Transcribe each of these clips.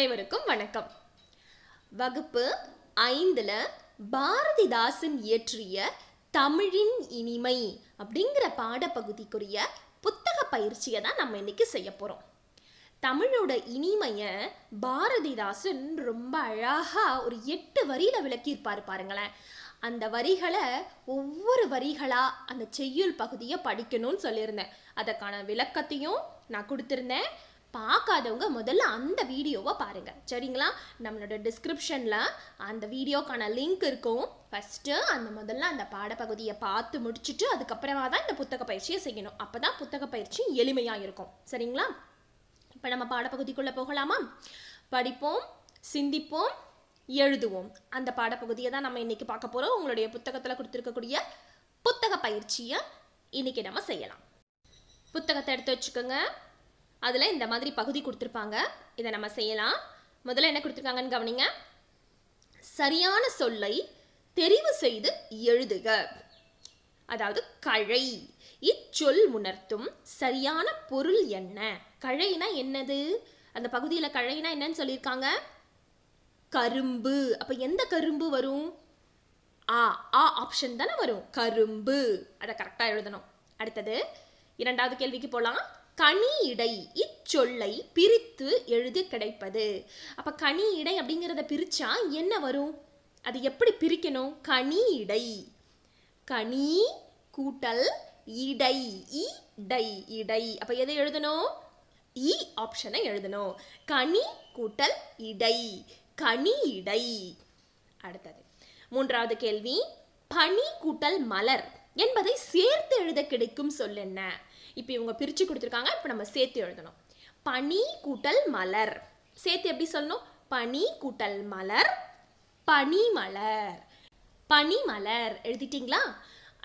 அனைவருக்கும் வணக்கம் வகுப்பு ஐந்தில் பாரதிதாசன் இயற்றிய தமிழின் இனிமை அப்படிங்கிற பாடப்பகுதிக்குரிய புத்தக பயிற்சியை தான் நம்ம இன்னைக்கு செய்ய போறோம் தமிழோட இனிமையை பாரதிதாசன் ரொம்ப அழகாக ஒரு எட்டு வரியில் விளக்கியிருப்பாரு பாருங்களேன் அந்த வரிகளை ஒவ்வொரு வரிகளாக அந்த செய்யுள் பகுதியை படிக்கணும்னு சொல்லியிருந்தேன் அதற்கான விளக்கத்தையும் நான் கொடுத்துருந்தேன் பார்க்காதவங்க முதல்ல அந்த வீடியோவை பாருங்கள் சரிங்களா நம்மளோட டிஸ்கிரிப்ஷனில் அந்த வீடியோக்கான லிங்க் இருக்கும் ஃபஸ்ட்டு அந்த முதல்ல அந்த பாடப்பகுதியை பார்த்து முடிச்சுட்டு அதுக்கப்புறமா தான் இந்த புத்தக பயிற்சியை செய்யணும் அப்போ தான் புத்தக பயிற்சி எளிமையாக இருக்கும் சரிங்களா இப்போ நம்ம பாடப்பகுதிக்குள்ளே போகலாமா படிப்போம் சிந்திப்போம் எழுதுவோம் அந்த பாடப்பகுதியை தான் நம்ம இன்றைக்கி பார்க்க போகிறோம் உங்களுடைய புத்தகத்தில் கொடுத்துருக்கக்கூடிய புத்தக பயிற்சியை இன்றைக்கி நம்ம செய்யலாம் புத்தகத்தை எடுத்து வச்சுக்கோங்க அதில் இந்த மாதிரி பகுதி கொடுத்துருப்பாங்க இதை நம்ம செய்யலாம் முதல்ல என்ன கொடுத்துருக்காங்கன்னு கவனிங்க சரியான சொல்லை தெரிவு செய்து எழுதுக அதாவது கழை இச்சொல் உணர்த்தும் சரியான பொருள் என்ன கழைனா என்னது அந்த பகுதியில் கழைனா என்னன்னு சொல்லியிருக்காங்க கரும்பு அப்போ எந்த கரும்பு வரும் ஆ ஆ ஆப்ஷன் தானே வரும் கரும்பு அதை கரெக்டாக எழுதணும் அடுத்தது இரண்டாவது கேள்விக்கு போகலாம் கனியிடை இச்சொல்லை பிரித்து எழுதி கிடைப்பது அப்போ கனியிடை அப்படிங்கிறத பிரித்தா என்ன வரும் அது எப்படி பிரிக்கணும் கனி இடை கனி கூட்டல் இடை இடை இடை அப்போ எதை எழுதணும் இ ஆப்ஷனை எழுதணும் கனி கூட்டல் இடை கனி இடை அடுத்தது மூன்றாவது கேள்வி பனி கூட்டல் மலர் என்பதை சேர்த்து எழுத கிடைக்கும் சொல் என்ன இப்போ இவங்க பிரித்து கொடுத்துருக்காங்க இப்போ நம்ம சேர்த்து எழுதணும் பனி கூட்டல் மலர் சேர்த்து எப்படி சொல்லணும் பனி கூட்டல் மலர் பனிமலர் பனிமலர் எழுதிட்டிங்களா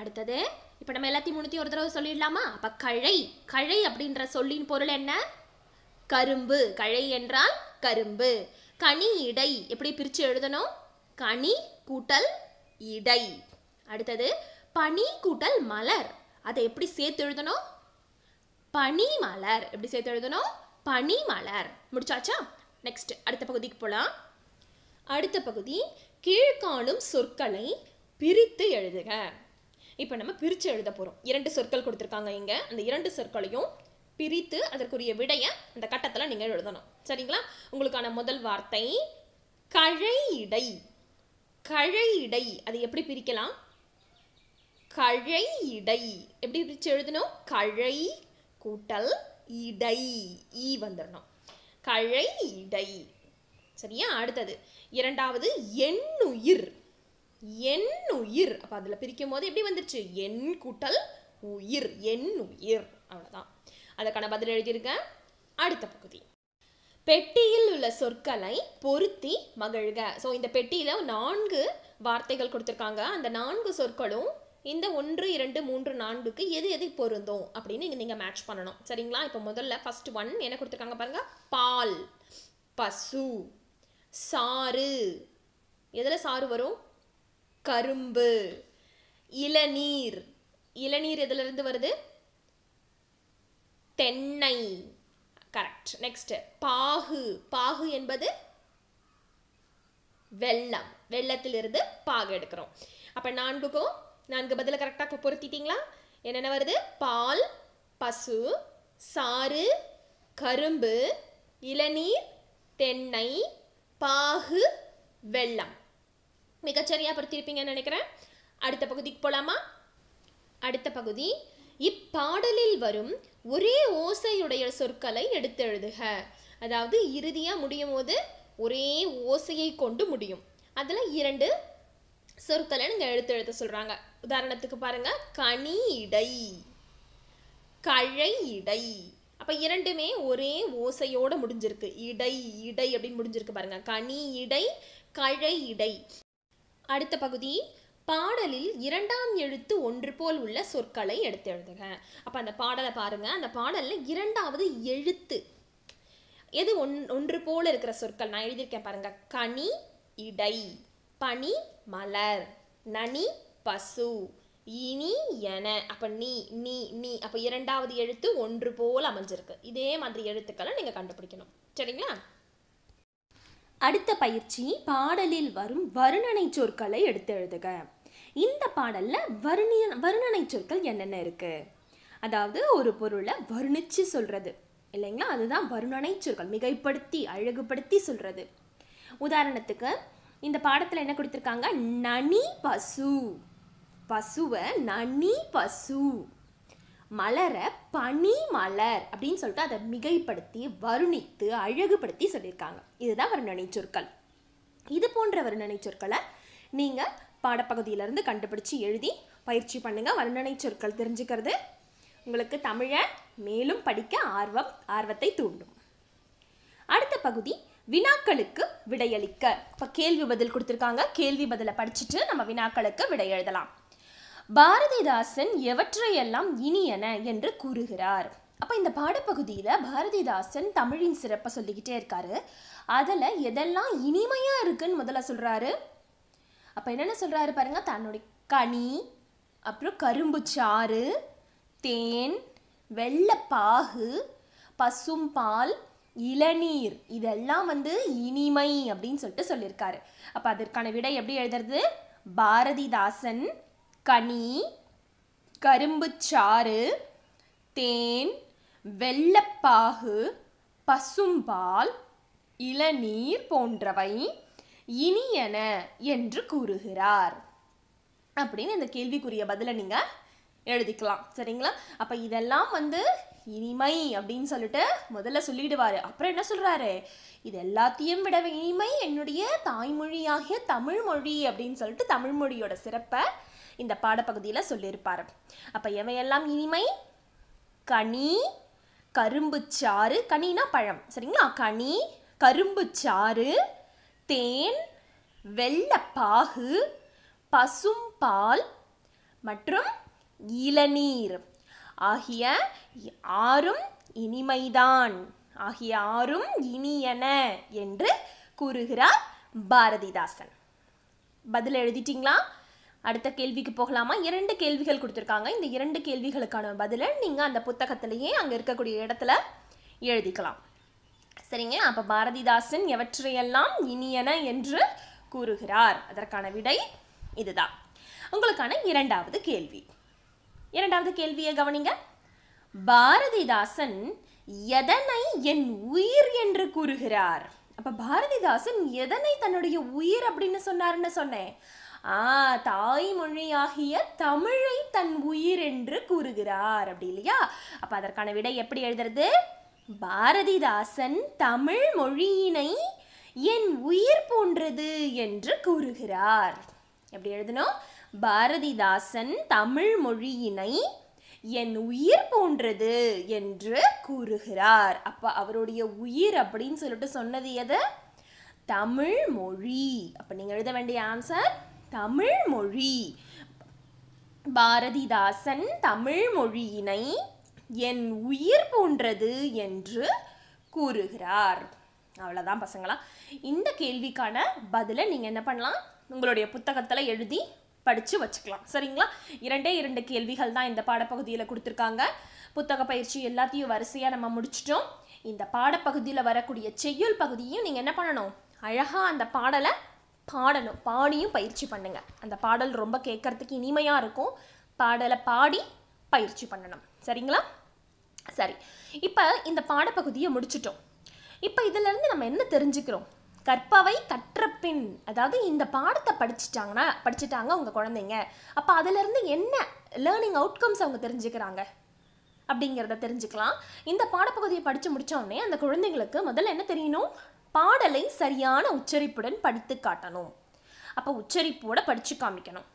அடுத்தது இப்போ நம்ம எல்லாத்தையும் முன்னூற்றி ஒரு தடவை சொல்லிடலாமா அப்போ கழை கழை அப்படின்ற சொல்லின் பொருள் என்ன கரும்பு கழை என்றால் கரும்பு கனி இடை எப்படி பிரித்து எழுதணும் கனி கூட்டல் இடை அடுத்தது பனி கூட்டல் மலர் அதை எப்படி சேர்த்து எழுதணும் பனி மலர் எப்படி சேர்த்து எழுதணும் பனி மலர் முடிச்சாச்சா நெக்ஸ்ட் அடுத்த பகுதிக்கு போகலாம் அடுத்த பகுதி கீழ்காணும் சொற்களை பிரித்து எழுதுக இப்போ நம்ம பிரித்து எழுத போகிறோம் இரண்டு சொற்கள் கொடுத்துருக்காங்க இங்கே அந்த இரண்டு சொற்களையும் பிரித்து அதற்குரிய விடையை அந்த கட்டத்தில் நீங்கள் எழுதணும் சரிங்களா உங்களுக்கான முதல் வார்த்தை கழையிடை கழையிடை அதை எப்படி பிரிக்கலாம் கழை இடை எப்படி பிரித்து எழுதணும் கழை கூட்டல் இடை ஈ வந்துடணும் கழை இடை சரியா அடுத்தது இரண்டாவது எண்ணுயிர் எண்ணுயிர் அப்போ அதில் பிரிக்கும் போது எப்படி வந்துருச்சு எண் கூட்டல் உயிர் எண்ணுயிர் அவ்வளோதான் அதற்கான பதில் எழுதியிருக்கேன் அடுத்த பகுதி பெட்டியில் உள்ள சொற்களை பொருத்தி மகிழ்க ஸோ இந்த பெட்டியில் நான்கு வார்த்தைகள் கொடுத்துருக்காங்க அந்த நான்கு சொற்களும் இந்த ஒன்று இரண்டு மூன்று நான்குக்கு எது எது பொருந்தும் அப்படின்னு நீங்கள் மேட்ச் பண்ணணும் சரிங்களா இப்போ முதல்ல ஃபஸ்ட் ஒன் என்ன கொடுத்துருக்காங்க பாருங்கள் பால் பசு சாறு எதில் சாறு வரும் கரும்பு இளநீர் இளநீர் எதுலேருந்து வருது தென்னை கரெக்ட் நெக்ஸ்ட் பாகு பாகு என்பது வெள்ளம் வெள்ளத்திலிருந்து பாகு எடுக்கிறோம் அப்போ நான்குக்கும் நான்கு பதில கரெக்டாக பொருத்திட்டீங்களா என்னென்ன வருது பால் பசு சாறு கரும்பு இளநீர் தென்னை பாகு வெள்ளம் மிகச்சரியாக பொருத்திருப்பீங்கன்னு நினைக்கிறேன் அடுத்த பகுதிக்கு போகலாமா அடுத்த பகுதி இப்பாடலில் வரும் ஒரே ஓசையுடைய சொற்களை எடுத்து எழுதுக அதாவது இறுதியாக முடியும் போது ஒரே ஓசையை கொண்டு முடியும் அதில் இரண்டு சொற்களை நீங்கள் எடுத்து எழுத சொல்கிறாங்க உதாரணத்துக்கு பாருங்கள் கனி இடை கழை இடை அப்போ இரண்டுமே ஒரே ஓசையோடு முடிஞ்சிருக்கு இடை இடை அப்படின்னு முடிஞ்சிருக்கு பாருங்கள் கனி இடை கழை இடை அடுத்த பகுதி பாடலில் இரண்டாம் எழுத்து ஒன்று போல் உள்ள சொற்களை எடுத்து எழுதுங்க அப்போ அந்த பாடலை பாருங்கள் அந்த பாடலில் இரண்டாவது எழுத்து எது ஒன் ஒன்று போல் இருக்கிற சொற்கள் நான் எழுதியிருக்கேன் பாருங்கள் கனி இடை பனி மலர் நனி பசு இனி என அப்போ நீ நீ நீ அப்போ இரண்டாவது எழுத்து ஒன்று போல் அமைஞ்சிருக்கு இதே மாதிரி எழுத்துக்களை நீங்கள் கண்டுபிடிக்கணும் சரிங்களா அடுத்த பயிற்சி பாடலில் வரும் வருணனை சொற்களை எடுத்து எழுதுக இந்த பாடலில் வருணிய வருணனை சொற்கள் என்னென்ன இருக்குது அதாவது ஒரு பொருளை வருணிச்சு சொல்கிறது இல்லைங்களா அதுதான் வருணனை சொற்கள் மிகைப்படுத்தி அழகுபடுத்தி சொல்கிறது உதாரணத்துக்கு இந்த பாடத்தில் என்ன கொடுத்துருக்காங்க நனி பசு பசுவை நனி பசு மலரை பனி மலர் அப்படின்னு சொல்லிட்டு அதை மிகைப்படுத்தி வருணித்து அழகுபடுத்தி சொல்லியிருக்காங்க இதுதான் வருணனை சொற்கள் இது போன்ற வருணனை சொற்களை நீங்கள் பாடப்பகுதியிலேருந்து கண்டுபிடிச்சு எழுதி பயிற்சி பண்ணுங்கள் வருணனை சொற்கள் தெரிஞ்சுக்கிறது உங்களுக்கு தமிழை மேலும் படிக்க ஆர்வம் ஆர்வத்தை தூண்டும் அடுத்த பகுதி வினாக்களுக்கு விடையளிக்க இப்போ கேள்வி பதில் கொடுத்துருக்காங்க கேள்வி பதிலை படிச்சுட்டு நம்ம வினாக்களுக்கு விடை எழுதலாம் பாரதிதாசன் எவற்றையெல்லாம் இனியன என்று கூறுகிறார் அப்போ இந்த பாடப்பகுதியில் பாரதிதாசன் தமிழின் சிறப்பை சொல்லிக்கிட்டே இருக்காரு அதில் எதெல்லாம் இனிமையாக இருக்குன்னு முதல்ல சொல்கிறாரு அப்போ என்னென்ன சொல்கிறாரு பாருங்கள் தன்னுடைய கனி அப்புறம் கரும்பு சாறு தேன் வெள்ளப்பாகு பசும்பால் இளநீர் இதெல்லாம் வந்து இனிமை அப்படின்னு சொல்லிட்டு சொல்லியிருக்காரு அப்போ அதற்கான விடை எப்படி எழுதுறது பாரதிதாசன் கனி சாறு தேன் வெள்ளப்பாகு பசும்பால் இளநீர் போன்றவை இனியன என்று கூறுகிறார் அப்படின்னு இந்த கேள்விக்குரிய பதிலை நீங்கள் எழுதிக்கலாம் சரிங்களா அப்போ இதெல்லாம் வந்து இனிமை அப்படின்னு சொல்லிட்டு முதல்ல சொல்லிடுவாரு அப்புறம் என்ன சொல்கிறாரு இது எல்லாத்தையும் விட இனிமை என்னுடைய தாய்மொழியாகிய தமிழ் மொழி அப்படின்னு சொல்லிட்டு தமிழ் மொழியோட சிறப்பை இந்த பாடப்பகுதியில் சொல்லியிருப்பார் அப்போ எவையெல்லாம் இனிமை கனி கரும்பு சாறு கனினா பழம் சரிங்களா கனி கரும்பு சாறு தேன் வெள்ளப்பாகு பசும்பால் மற்றும் இளநீர் ஆகிய ஆறும் இனிமைதான் ஆகிய ஆறும் இனியன என்று கூறுகிறார் பாரதிதாசன் பதில் எழுதிட்டிங்களா அடுத்த கேள்விக்கு போகலாமா இரண்டு கேள்விகள் கொடுத்துருக்காங்க இந்த இரண்டு கேள்விகளுக்கான பதிலை நீங்கள் அந்த புத்தகத்திலேயே அங்கே இருக்கக்கூடிய இடத்துல எழுதிக்கலாம் சரிங்க அப்போ பாரதிதாசன் எவற்றையெல்லாம் இனியன என்று கூறுகிறார் அதற்கான விடை இதுதான் உங்களுக்கான இரண்டாவது கேள்வி இரண்டாவது கேள்வியை கவனிங்க பாரதிதாசன் எதனை என் உயிர் என்று கூறுகிறார் அப்போ பாரதிதாசன் எதனை தன்னுடைய உயிர் அப்படின்னு சொன்னார்னு சொன்னேன் ஆ தாய்மொழியாகிய தமிழை தன் உயிர் என்று கூறுகிறார் அப்படி இல்லையா அப்போ அதற்கான விடை எப்படி எழுதுறது பாரதிதாசன் தமிழ் மொழியினை என் உயிர் போன்றது என்று கூறுகிறார் எப்படி எழுதணும் பாரதிதாசன் தமிழ் மொழியினை என் உயிர் போன்றது என்று கூறுகிறார் அப்போ அவருடைய உயிர் அப்படின்னு சொல்லிட்டு சொன்னது எது தமிழ் மொழி அப்போ நீங்கள் எழுத வேண்டிய ஆன்சர் தமிழ் மொழி பாரதிதாசன் தமிழ் மொழியினை என் உயிர் போன்றது என்று கூறுகிறார் அவ்வளோதான் பசங்களா இந்த கேள்விக்கான பதிலை நீங்கள் என்ன பண்ணலாம் உங்களுடைய புத்தகத்தில் எழுதி படித்து வச்சுக்கலாம் சரிங்களா இரண்டே இரண்டு கேள்விகள் தான் இந்த பாடப்பகுதியில் கொடுத்துருக்காங்க புத்தக பயிற்சி எல்லாத்தையும் வரிசையாக நம்ம முடிச்சிட்டோம் இந்த பாடப்பகுதியில் வரக்கூடிய செய்யுள் பகுதியும் நீங்கள் என்ன பண்ணணும் அழகாக அந்த பாடலை பாடணும் பாடியும் பயிற்சி பண்ணுங்கள் அந்த பாடல் ரொம்ப கேட்குறதுக்கு இனிமையாக இருக்கும் பாடலை பாடி பயிற்சி பண்ணணும் சரிங்களா சரி இப்போ இந்த பாடப்பகுதியை முடிச்சிட்டோம் இப்போ இதிலேருந்து நம்ம என்ன தெரிஞ்சுக்கிறோம் கற்பவை கற்றப்பின் அதாவது இந்த பாடத்தை படிச்சுட்டாங்கன்னா படிச்சுட்டாங்க உங்கள் குழந்தைங்க அப்போ அதுலேருந்து என்ன லேர்னிங் அவுட்கம்ஸ் அவங்க தெரிஞ்சுக்கிறாங்க அப்படிங்கிறத தெரிஞ்சுக்கலாம் இந்த பாடப்பகுதியை படித்து முடித்தோடனே அந்த குழந்தைங்களுக்கு முதல்ல என்ன தெரியணும் பாடலை சரியான உச்சரிப்புடன் படித்து காட்டணும் அப்போ உச்சரிப்போட படித்து காமிக்கணும்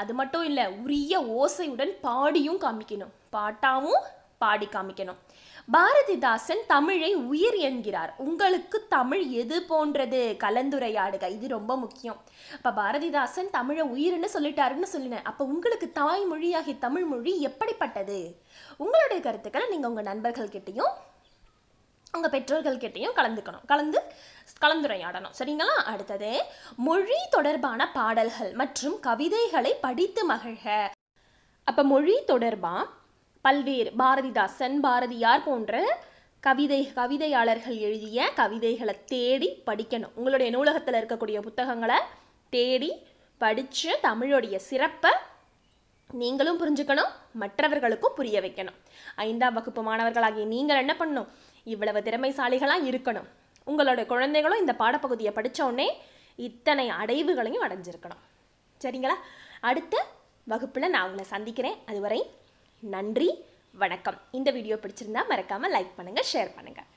அது மட்டும் இல்லை உரிய ஓசையுடன் பாடியும் காமிக்கணும் பாட்டாவும் பாடி காமிக்கணும் பாரதிதாசன் தமிழை உயிர் என்கிறார் உங்களுக்கு தமிழ் எது போன்றது கலந்துரையாடுக இது ரொம்ப முக்கியம் இப்போ பாரதிதாசன் தமிழை உயிர்னு சொல்லிட்டாருன்னு சொல்லினேன் அப்போ உங்களுக்கு தாய்மொழியாகிய தமிழ் மொழி எப்படிப்பட்டது உங்களுடைய கருத்துக்களை நீங்கள் உங்கள் நண்பர்கள்கிட்டையும் உங்கள் பெற்றோர்கள்கிட்டையும் கலந்துக்கணும் கலந்து கலந்துரையாடணும் சரிங்களா அடுத்தது மொழி தொடர்பான பாடல்கள் மற்றும் கவிதைகளை படித்து மகிழ்க அப்போ மொழி தொடர்பாக பல்வேறு பாரதிதாசன் பாரதியார் போன்ற கவிதை கவிதையாளர்கள் எழுதிய கவிதைகளை தேடி படிக்கணும் உங்களுடைய நூலகத்தில் இருக்கக்கூடிய புத்தகங்களை தேடி படித்து தமிழுடைய சிறப்பை நீங்களும் புரிஞ்சுக்கணும் மற்றவர்களுக்கும் புரிய வைக்கணும் ஐந்தாம் வகுப்பு மாணவர்களாகிய நீங்கள் என்ன பண்ணணும் இவ்வளவு திறமைசாலிகளாக இருக்கணும் உங்களுடைய குழந்தைகளும் இந்த பாடப்பகுதியை படித்தோடனே இத்தனை அடைவுகளையும் அடைஞ்சிருக்கணும் சரிங்களா அடுத்த வகுப்பில் நான் உங்களை சந்திக்கிறேன் அதுவரை நன்றி வணக்கம் இந்த வீடியோ பிடிச்சிருந்தா மறக்காமல் லைக் பண்ணுங்கள் ஷேர் பண்ணுங்கள்